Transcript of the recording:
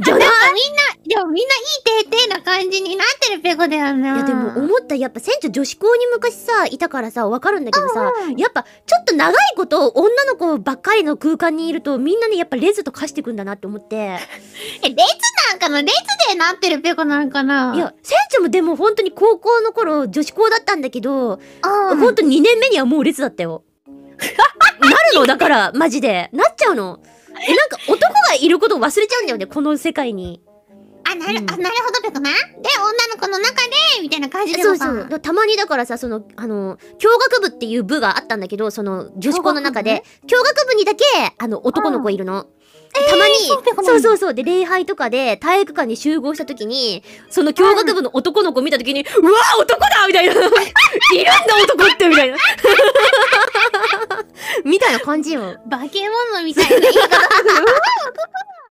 冗談みんな、でもみんないいてーてーな感じになってるペコだよね。いやでも思った、やっぱ船長女子校に昔さ、いたからさ、わかるんだけどさ、うんやっぱちょっと長いこと女の子ばっかりの空間にいると、みんなね、やっぱレズと化してくんだなって思って。え、レズなんかなレズでなってるペコなんかないや、船長もでも本当に高校の頃女子校だったんだけど、うん、本当2年目にはもうレズだったよ。なるのだから、マジで。なっちゃうの。え、なんか男いることを忘れちゃうんだよね、この世界に。あ、なる、うん、あ、なるほど、ペコマン。で、女の子の中で、みたいな感じでそうそう。たまにだからさ、その、あの、教学部っていう部があったんだけど、その、女子校の中で、教学部にだけ、あの、男の子いるの。うんたまに、えー、そうそうそうで礼拝とかで体育館に集合した時にその教学部の男の子見た時に、うん、うわ男だみたいな いるんだ男ってみたいな みたいな感じよ 化け物みたいない